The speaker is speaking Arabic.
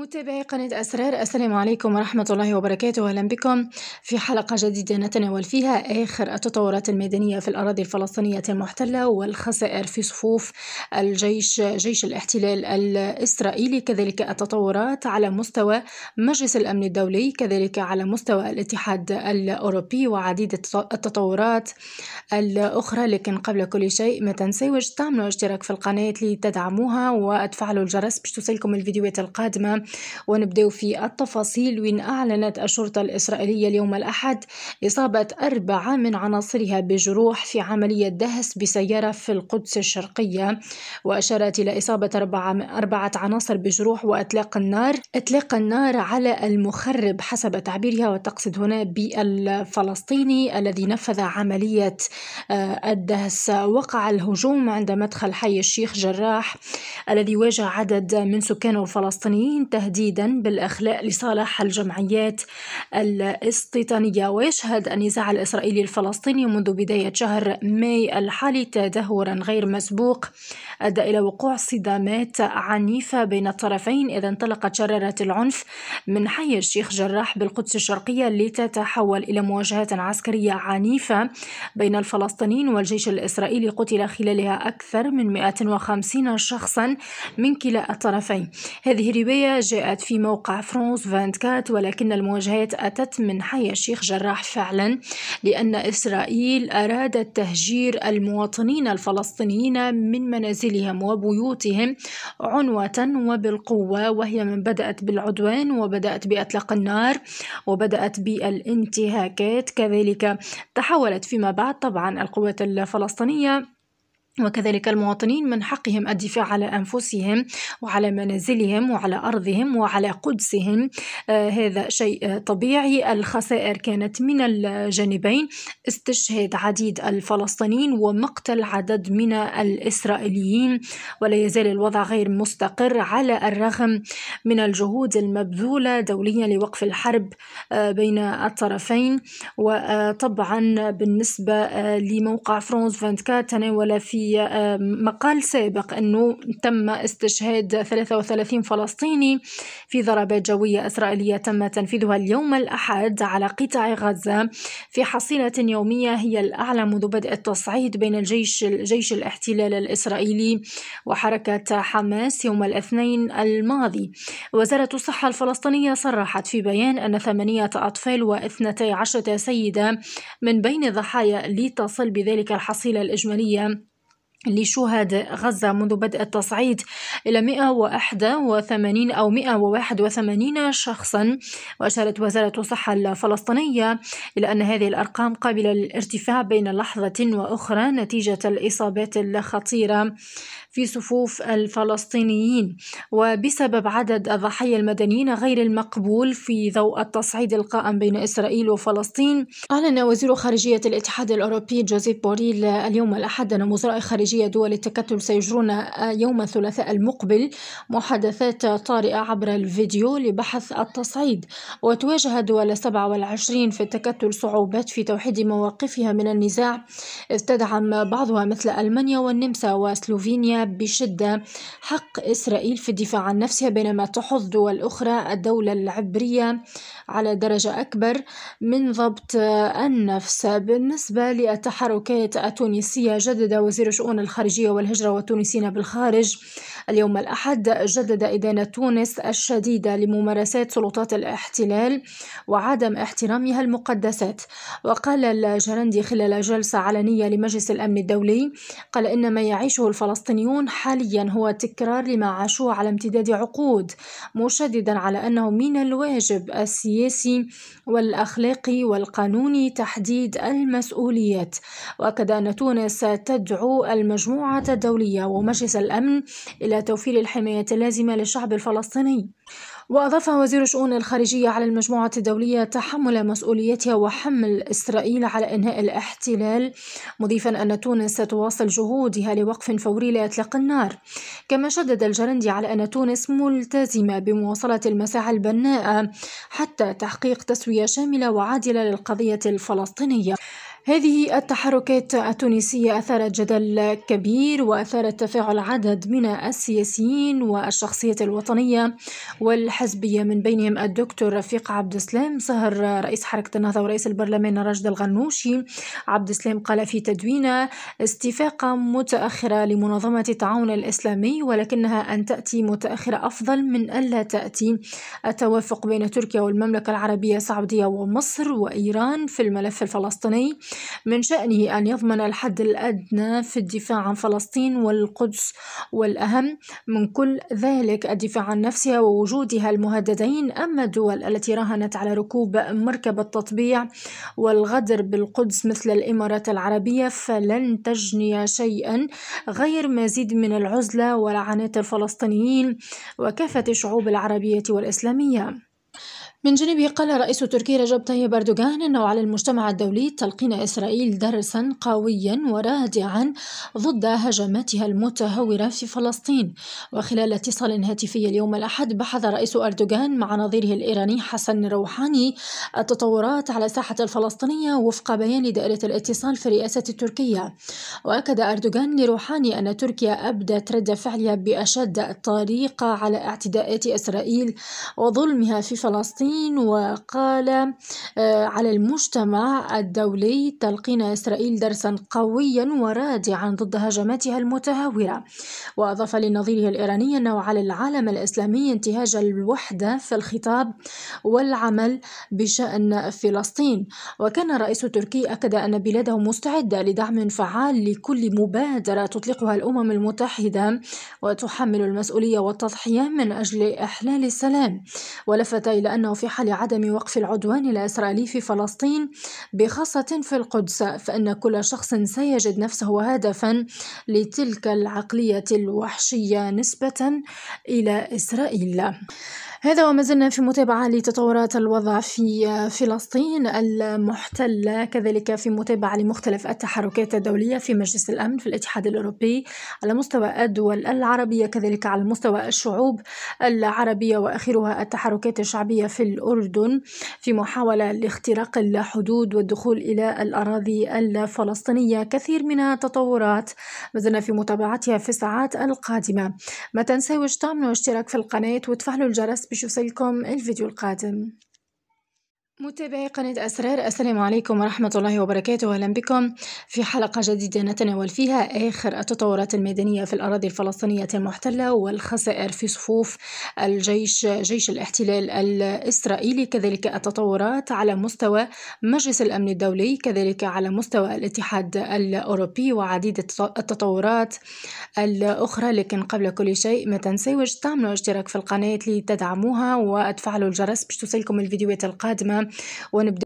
متابعي قناة أسرار السلام عليكم ورحمة الله وبركاته أهلا بكم في حلقة جديدة نتناول فيها آخر التطورات الميدانية في الأراضي الفلسطينية المحتلة والخسائر في صفوف الجيش جيش الاحتلال الإسرائيلي كذلك التطورات على مستوى مجلس الأمن الدولي كذلك على مستوى الاتحاد الأوروبي وعديد التطورات الأخرى لكن قبل كل شيء ما تنساوش تعملوا اشتراك في القناة لتدعموها وتفعلوا الجرس باش توصلكم الفيديوهات القادمة ونبدأ في التفاصيل وين أعلنت الشرطة الإسرائيلية اليوم الأحد إصابة أربعة من عناصرها بجروح في عملية دهس بسيارة في القدس الشرقية وأشارت إلى إصابة أربعة, أربعة عناصر بجروح وأطلاق النار إطلاق النار على المخرب حسب تعبيرها وتقصد هنا بالفلسطيني الذي نفذ عملية آه، الدهس وقع الهجوم عند مدخل حي الشيخ جراح الذي واجه عدد من سكانه الفلسطينيين تهديدا بالإخلاء لصالح الجمعيات الاستيطانية ويشهد النزاع الإسرائيلي الفلسطيني منذ بداية شهر ماي الحالي تدهورا غير مسبوق أدى إلى وقوع صدامات عنيفة بين الطرفين إذا انطلقت شرارة العنف من حي الشيخ جراح بالقدس الشرقية لتتحول إلى مواجهات عسكرية عنيفة بين الفلسطينيين والجيش الإسرائيلي قتل خلالها أكثر من 150 شخصا من كلا الطرفين هذه رواية جاءت في موقع فرانس 24 ولكن المواجهات أتت من حي الشيخ جراح فعلا لأن إسرائيل أرادت تهجير المواطنين الفلسطينيين من منازلهم وبيوتهم عنوة وبالقوة وهي من بدأت بالعدوان وبدأت بإطلاق النار وبدأت بالانتهاكات كذلك تحولت فيما بعد طبعا القوات الفلسطينية وكذلك المواطنين من حقهم الدفاع على انفسهم وعلى منازلهم وعلى ارضهم وعلى قدسهم آه هذا شيء طبيعي الخسائر كانت من الجانبين استشهاد عديد الفلسطينيين ومقتل عدد من الاسرائيليين ولا يزال الوضع غير مستقر على الرغم من الجهود المبذوله دوليا لوقف الحرب آه بين الطرفين وطبعا بالنسبه آه لموقع فرونس 24 تناول في مقال سابق أنه تم استشهاد 33 فلسطيني في ضربات جوية إسرائيلية تم تنفيذها اليوم الأحد على قطاع غزة في حصيلة يومية هي الأعلى منذ بدء التصعيد بين الجيش جيش الاحتلال الإسرائيلي وحركة حماس يوم الاثنين الماضي وزارة الصحة الفلسطينية صرحت في بيان أن ثمانية أطفال واثنتي عشرة سيدة من بين ضحايا لتصل بذلك الحصيلة الإجمالية لشهداء غزة منذ بدء التصعيد إلى 181 أو 181 شخصا وأشارت وزارة الصحة الفلسطينية إلى أن هذه الأرقام قابلة للارتفاع بين لحظة وأخرى نتيجة الإصابات الخطيرة في صفوف الفلسطينيين وبسبب عدد الضحايا المدنيين غير المقبول في ضوء التصعيد القائم بين إسرائيل وفلسطين أعلن وزير خارجية الاتحاد الأوروبي جوزيف بوريل اليوم الأحد أن وزراء خارجية خارجية دول التكتل سيجرون آه، يوم الثلاثاء المقبل محادثات طارئة عبر الفيديو لبحث التصعيد وتواجه دول 27 في التكتل صعوبات في توحيد مواقفها من النزاع إذ تدعم بعضها مثل ألمانيا والنمسا وسلوفينيا بشدة حق إسرائيل في الدفاع عن نفسها بينما تحظ دول أخرى الدولة العبرية على درجة أكبر من ضبط النفس بالنسبة للتحركات التونسية جدد وزير شؤون الخارجية والهجرة والتونسيين بالخارج اليوم الأحد جدد إدانة تونس الشديدة لممارسات سلطات الاحتلال وعدم احترامها المقدسات وقال الجرندي خلال جلسة علنية لمجلس الأمن الدولي قال إن ما يعيشه الفلسطينيون حاليا هو تكرار لما عاشوه على امتداد عقود مشددا على أنه من الواجب السياسي السياسي والأخلاقي والقانوني تحديد المسؤوليات وأكد أن تونس تدعو المجموعة الدولية ومجلس الأمن إلى توفير الحماية اللازمة للشعب الفلسطيني وأضاف وزير شؤون الخارجية على المجموعة الدولية تحمل مسؤوليتها وحمل إسرائيل على إنهاء الاحتلال مضيفا أن تونس ستواصل جهودها لوقف فوري لإطلاق النار كما شدد الجرندي على أن تونس ملتزمة بمواصلة المساعي البناءة حتى تحقيق تسوية شاملة وعادلة للقضية الفلسطينية هذه التحركات التونسية أثارت جدل كبير وأثارت تفاعل عدد من السياسيين والشخصيات الوطنية والحزبية من بينهم الدكتور رفيق عبد السلام صهر رئيس حركة النهضة ورئيس البرلمان راشد الغنوشي عبد السلام قال في تدوينه استفاقة متأخرة لمنظمة التعاون الإسلامي ولكنها أن تأتي متأخرة أفضل من ألا تأتي التوافق بين تركيا والمملكة العربية السعودية ومصر وإيران في الملف الفلسطيني من شأنه أن يضمن الحد الأدنى في الدفاع عن فلسطين والقدس والأهم من كل ذلك الدفاع عن نفسها ووجودها المهددين أما الدول التي راهنت على ركوب مركب التطبيع والغدر بالقدس مثل الإمارات العربية فلن تجني شيئا غير مزيد من العزلة ولعنات الفلسطينيين وكافة الشعوب العربية والإسلامية من جانبه قال رئيس تركيا رجب طيب أردوغان أنه على المجتمع الدولي تلقين إسرائيل درسا قويا ورادعا ضد هجماتها المتهورة في فلسطين وخلال اتصال هاتفي اليوم الأحد بحث رئيس أردوغان مع نظيره الإيراني حسن روحاني التطورات على الساحة الفلسطينية وفق بيان دائرة الاتصال في الرئاسة التركية وأكد أردوغان لروحاني أن تركيا أبدت رد فعلها بأشد الطريقة على اعتداءات إسرائيل وظلمها في فلسطين الصين وقال آه، على المجتمع الدولي تلقين إسرائيل درسا قويا ورادعا ضد هجماتها المتهورة وأضاف لنظيره الإيراني أنه على العالم الإسلامي انتهاج الوحدة في الخطاب والعمل بشأن فلسطين وكان الرئيس التركي أكد أن بلاده مستعدة لدعم فعال لكل مبادرة تطلقها الأمم المتحدة وتحمل المسؤولية والتضحية من أجل إحلال السلام ولفت إلى أنه في حال عدم وقف العدوان الإسرائيلي في فلسطين بخاصة في القدس فإن كل شخص سيجد نفسه هدفا لتلك العقلية الوحشية نسبة إلى إسرائيل هذا وما زلنا في متابعة لتطورات الوضع في آه، فلسطين المحتلة كذلك في متابعة لمختلف التحركات الدولية في مجلس الأمن في الاتحاد الأوروبي على مستوى الدول العربية كذلك على مستوى الشعوب العربية وآخرها التحركات الشعبية في الأردن في محاولة لاختراق الحدود والدخول إلى الأراضي الفلسطينية كثير من التطورات ما زلنا في متابعتها في الساعات القادمة ما تنساوش تعملوا اشتراك في القناة وتفعلوا الجرس بشوف لكم الفيديو القادم متابعي قناة أسرار السلام عليكم ورحمة الله وبركاته أهلا بكم في حلقة جديدة نتناول فيها آخر التطورات الميدانية في الأراضي الفلسطينية المحتلة والخسائر في صفوف الجيش جيش الاحتلال الإسرائيلي كذلك التطورات على مستوى مجلس الأمن الدولي كذلك على مستوى الاتحاد الأوروبي وعديد التطورات الأخرى لكن قبل كل شيء ما تنسيوش تعملوا اشتراك في القناة لتدعموها وتفعلوا الجرس باش توصلكم الفيديوهات القادمة ونبدأ